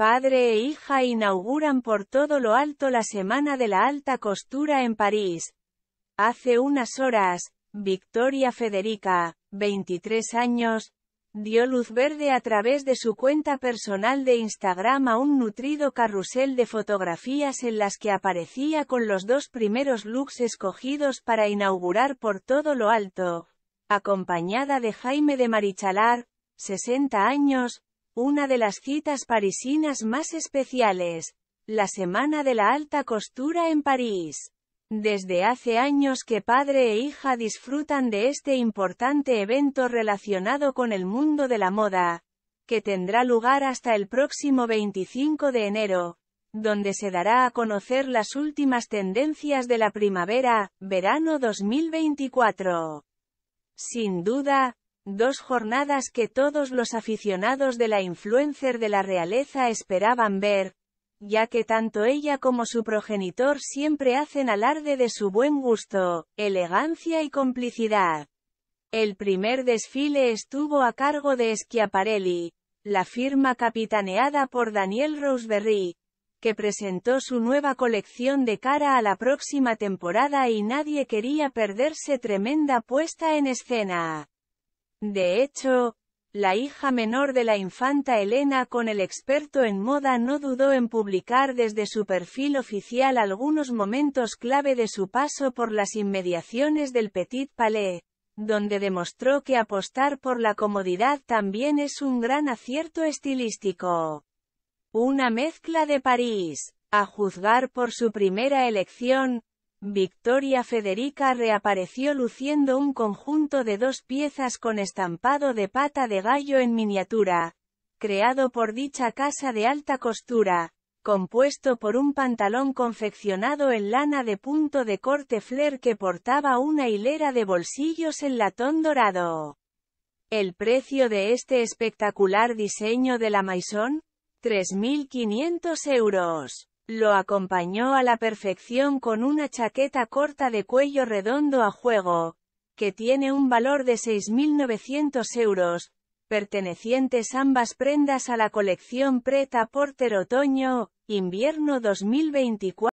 padre e hija inauguran por todo lo alto la Semana de la Alta Costura en París. Hace unas horas, Victoria Federica, 23 años, dio luz verde a través de su cuenta personal de Instagram a un nutrido carrusel de fotografías en las que aparecía con los dos primeros looks escogidos para inaugurar por todo lo alto, acompañada de Jaime de Marichalar, 60 años, una de las citas parisinas más especiales, la Semana de la Alta Costura en París. Desde hace años que padre e hija disfrutan de este importante evento relacionado con el mundo de la moda, que tendrá lugar hasta el próximo 25 de enero, donde se dará a conocer las últimas tendencias de la primavera, verano 2024. Sin duda, Dos jornadas que todos los aficionados de la influencer de la realeza esperaban ver, ya que tanto ella como su progenitor siempre hacen alarde de su buen gusto, elegancia y complicidad. El primer desfile estuvo a cargo de Schiaparelli, la firma capitaneada por Daniel Roseberry, que presentó su nueva colección de cara a la próxima temporada y nadie quería perderse tremenda puesta en escena. De hecho, la hija menor de la infanta Elena con el experto en moda no dudó en publicar desde su perfil oficial algunos momentos clave de su paso por las inmediaciones del Petit Palais, donde demostró que apostar por la comodidad también es un gran acierto estilístico. Una mezcla de París, a juzgar por su primera elección, Victoria Federica reapareció luciendo un conjunto de dos piezas con estampado de pata de gallo en miniatura, creado por dicha casa de alta costura, compuesto por un pantalón confeccionado en lana de punto de corte flair que portaba una hilera de bolsillos en latón dorado. El precio de este espectacular diseño de la Maison, 3.500 euros. Lo acompañó a la perfección con una chaqueta corta de cuello redondo a juego, que tiene un valor de 6.900 euros, pertenecientes ambas prendas a la colección Preta Porter Otoño, Invierno 2024.